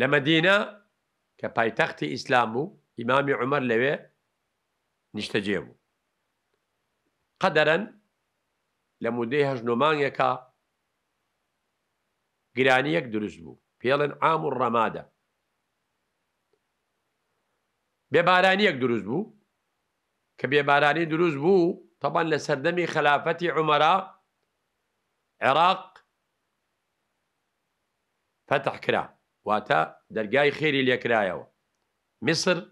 لە مدینە کە پایتەختی ئیسلام و ئیمامی عمر لەوێ نیشتەجێ بوو قەدەرەن لە مودەی هەژنۆمانگێکە گرانیەک دروست بوو پێڵن ئام و ڕەمادە بێبارانیەک دروست بوو کە بێبارانی دروست بوو تەبان لە سەردەمی خلافەتی عمەرا عێراق فتح کرا واتا واتە اللي خێری مصر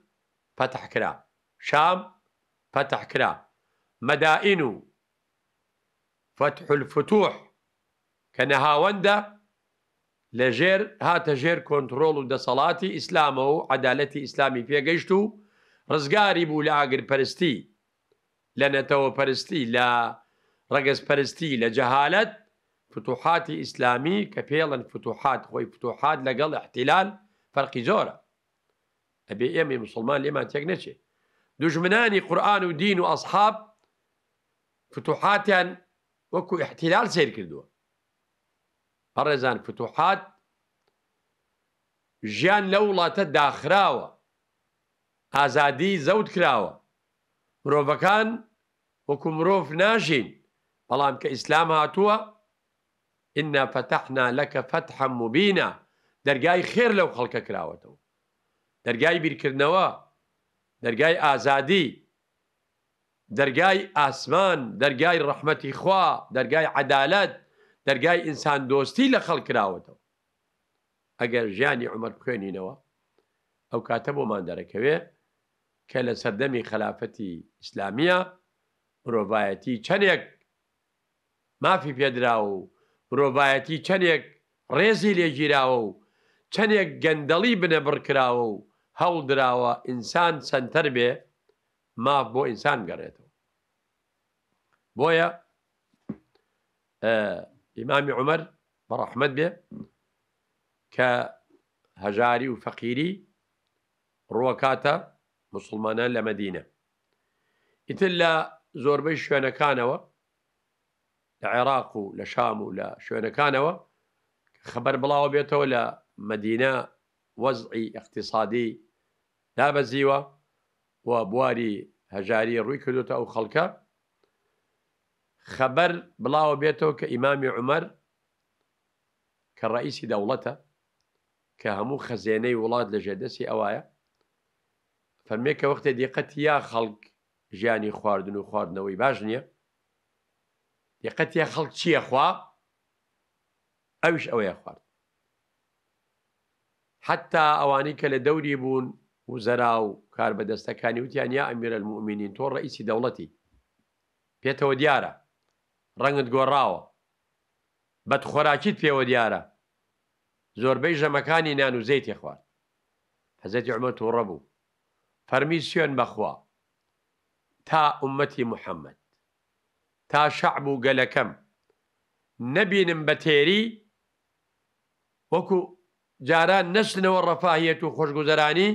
فتح كرا شام فتح كرا مدائنو فتح الفتوح كنهاوندا لجير لە جير هاتە ژێر صلاتي و عدالتي اسلامي و عدالەتی رزقاري بو و برستي بوو لە ئاگرپەرستی لە نەتەوە پەرستی لە فتوحات إسلامي كفيلا فتوحات خۆی فتوحات لقل احتلال فەرقی زورة أبي إيمي مسلمان لما تێک دجمناني قرآن ودين وأصحاب دین و احتلال سير كردوا احتیلال فتوحات جان لولا تداخراوا أزادي زود كراوا مروفا كان وكو مروف ناجين بەڵام کە ئیسلام ئنا فتحنا لەکە فتحە مبینە دەرگای خێر لەو خەڵکە کراوەتەوە دەرگای بیرکردنەوە دەرگای ئازادی دەرگای ئاسمان دەرگای ڕەحمەتی خوا دەرگای عدالت دەرگای ئینسان دۆستی لە خەڵ کراوەتەوە ئەگەر ژیانی عمر بخوێنینەوە ئەو کاتە بۆمان دەرەکەوێ کە لە سەردەمی خلافەتی ئیسلامیە مرۆڤایەتی چەندێک مافی پێدرا و مرۆڤایەتی چەندێک ڕێزی لێگیراوە و چەندێک گەندەڵی بنە بڕکراوە و هەڵدراوە ئینسان سنتەر بێ ماف بۆ ئینسان گەڕێتەوە بۆیە ئیمامی عمەر بەڕەحمد بێ کە هەژاری و فەقیری ڕوەکاتە مسلمانان لە مەدینە ئیتر لە زۆربەی شوێنەکانەوە لە عێراق و لە شام و لە شوێنەکانەوە خبەر بڵاوە بێتەوە لە مدینە وەزعی اقتصادی دابەزیوە و بواری هەژاری ڕووی کردوتە ئەو خەڵکە خبەر بڵاوە بێتەوە کە ئیمامی عمەر کە ڕئیسی دەوڵەتە کە هەموو خەزێنەی وڵات لە ژێدەسی ئەوایە فەرمێکە وەختێ دیقەت یا خەڵک ژیانی خواردن و خواردنەوەی باش نییە دقەتە خەڵک چییە خوا ئەوش ئەوەیە خوارد حتا ئەوانەی کە لە دەوری بوون وزەرا و کار بەدەستەکانی وتیان یا ئەمیرە المؤمنین تۆ ڕئیسی دەوڵەتی پێتەوە دیارە ڕەنگت گۆڕاوە بەت خۆراکیت پێوە دیارە زۆربەی ژەمەکانی نان و زەیتی خوارد حەزەتی عمە تووڕە بوو فەرمی سوێن بەخوا تا عومەتی محەممەد تا شعب و گەلەکەم نەبینم بە تێری وەکو جاران نەچنەوە ڕەفاهیەت و خۆشگوزەرانی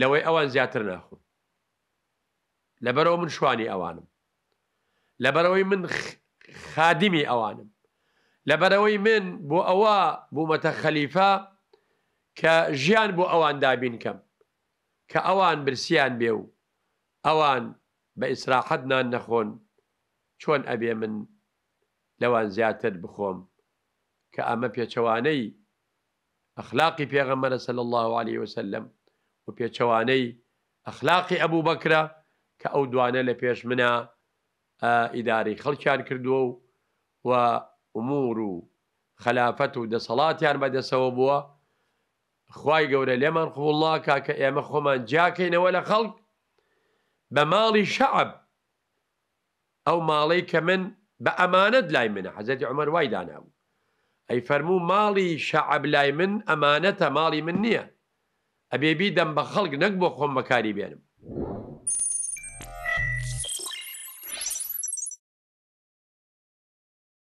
لەوەی ئەوان زیاتر ناخون لەبەرەوە من شوانی ئەوانم لەبەرەوەی من خادمی ئەوانم لەبەرەوەی من بۆ ئەوە بوومەتە خەلیفا کە ژیان بۆ ئەوان دابینکەم کە ئەوان برسیان بێ و ئەوان بە ئیسراحەتنان نەخۆن چۆن ئەبێ من لەوان زیاتر بخۆم کە ئەمە پێچەوانەی ئەخلاقی پێغەمەرە سەل الله عليه وسلم و پێچەوانەی ئەخلاقی ئەبوو بەکرە کە ئەو دوانە لە پێش منە ئیداری خەڵکیان کردووە و و ئومور و خلافەت و دەسەڵاتیان بەدەسەوە بووە خی گەورە لێمان خوڵڵا کاکە ئێمە خۆمان جاکەینەوە لە خەڵک بە ماڵی شعب ئەو ماڵی کە من بە ئەمانەت لای منە حەزەتی عمەر وای دانابوو ئەی فەرموو ماڵی شعب لای من ئەمانەتە ماڵی من نییە ئەبێبی دەم بە خەڵک نەک بۆ خۆم بەکاری بێنم